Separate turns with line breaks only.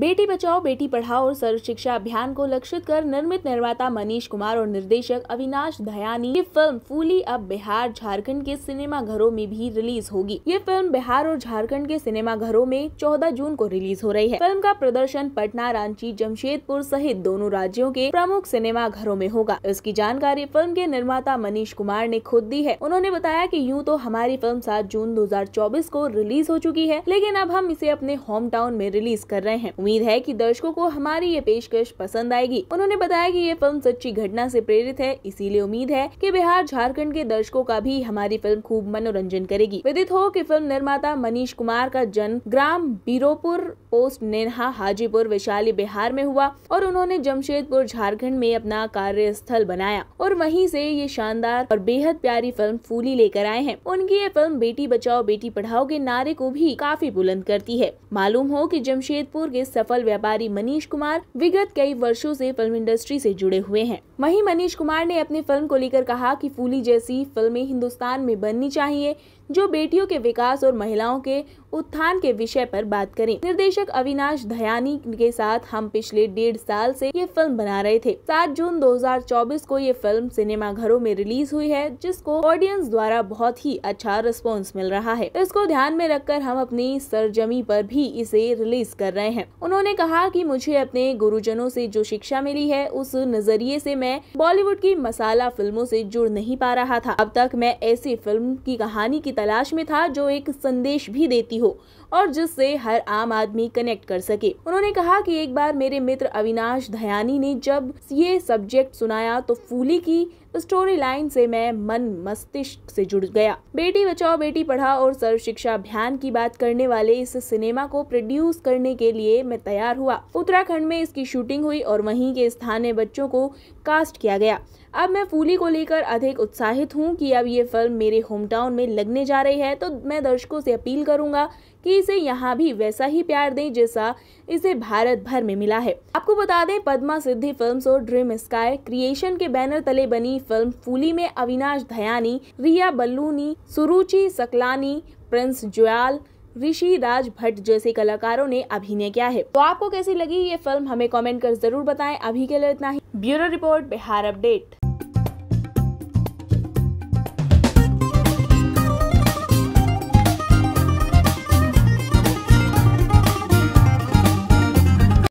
बेटी बचाओ बेटी पढ़ाओ और सर्व शिक्षा अभियान को लक्षित कर निर्मित निर्माता मनीष कुमार और निर्देशक अविनाश धयानी ये फिल्म फूली अब बिहार झारखंड के सिनेमा घरों में भी रिलीज होगी ये फिल्म बिहार और झारखंड के सिनेमा घरों में चौदह जून को रिलीज हो रही है फिल्म का प्रदर्शन पटना रांची जमशेदपुर सहित दोनों राज्यों के प्रमुख सिनेमा घरों में होगा इसकी जानकारी फिल्म के निर्माता मनीष कुमार ने खुद दी है उन्होंने बताया की यूँ तो हमारी फिल्म सात जून दो को रिलीज हो चुकी है लेकिन अब हम इसे अपने होम टाउन में रिलीज कर रहे हैं उम्मीद है कि दर्शकों को हमारी ये पेशकश पसंद आएगी उन्होंने बताया कि ये फिल्म सच्ची घटना से प्रेरित है इसीलिए उम्मीद है कि बिहार झारखंड के दर्शकों का भी हमारी फिल्म खूब मनोरंजन करेगी विदित हो कि फिल्म निर्माता मनीष कुमार का जन्म ग्राम बीरोपुर पोस्ट नेहा हाजीपुर वैशाली बिहार में हुआ और उन्होंने जमशेदपुर झारखण्ड में अपना कार्य बनाया और वही ऐसी ये शानदार और बेहद प्यारी फिल्म फूली लेकर आए हैं उनकी ये फिल्म बेटी बचाओ बेटी पढ़ाओ के नारे को भी काफी बुलंद करती है मालूम हो की जमशेदपुर के सफल व्यापारी मनीष कुमार विगत कई वर्षों से फिल्म इंडस्ट्री से जुड़े हुए हैं वहीं मनीष कुमार ने अपनी फिल्म को लेकर कहा कि फूली जैसी फिल्में हिंदुस्तान में बननी चाहिए जो बेटियों के विकास और महिलाओं के उत्थान के विषय पर बात करें निर्देशक अविनाश धयानी के साथ हम पिछले डेढ़ साल से ये फिल्म बना रहे थे सात जून 2024 को ये फिल्म सिनेमा घरों में रिलीज हुई है जिसको ऑडियंस द्वारा बहुत ही अच्छा रिस्पॉन्स मिल रहा है इसको ध्यान में रखकर हम अपनी सरजमी आरोप भी इसे रिलीज कर रहे हैं उन्होंने कहा की मुझे अपने गुरुजनों ऐसी जो शिक्षा मिली है उस नजरिए ऐसी मैं बॉलीवुड की मसाला फिल्मों से जुड़ नहीं पा रहा था अब तक मैं ऐसी फिल्म की कहानी की तलाश में था जो एक संदेश भी देती हो और जिससे हर आम आदमी कनेक्ट कर सके उन्होंने कहा कि एक बार मेरे मित्र अविनाश धयानी ने जब ये सब्जेक्ट सुनाया तो फूली की स्टोरी लाइन से मैं मन मस्तिष्क से जुड़ गया बेटी बचाओ बेटी पढ़ाओ और सर्व शिक्षा अभियान की बात करने वाले इस सिनेमा को प्रोड्यूस करने के लिए मैं तैयार हुआ उत्तराखंड में इसकी शूटिंग हुई और वहीं के स्थानीय बच्चों को कास्ट किया गया अब मैं फूली को लेकर अधिक उत्साहित हूँ कि अब ये फिल्म मेरे होम टाउन में लगने जा रही है तो मैं दर्शकों से अपील करूँगा कि इसे यहाँ भी वैसा ही प्यार दें जैसा इसे भारत भर में मिला है आपको बता दें पद्मा सिद्धि फिल्म्स और ड्रीम स्काई क्रिएशन के बैनर तले बनी फिल्म फूली में अविनाश धयानी रिया बल्लूनी सुरुचि सकलानी प्रिंस जुयाल ऋषि राज भट्ट जैसे कलाकारों ने अभिनय किया है तो आपको कैसी लगी ये फिल्म हमें कमेंट कर जरूर बताएं अभी के लिए इतना ही ब्यूरो रिपोर्ट बिहार अपडेट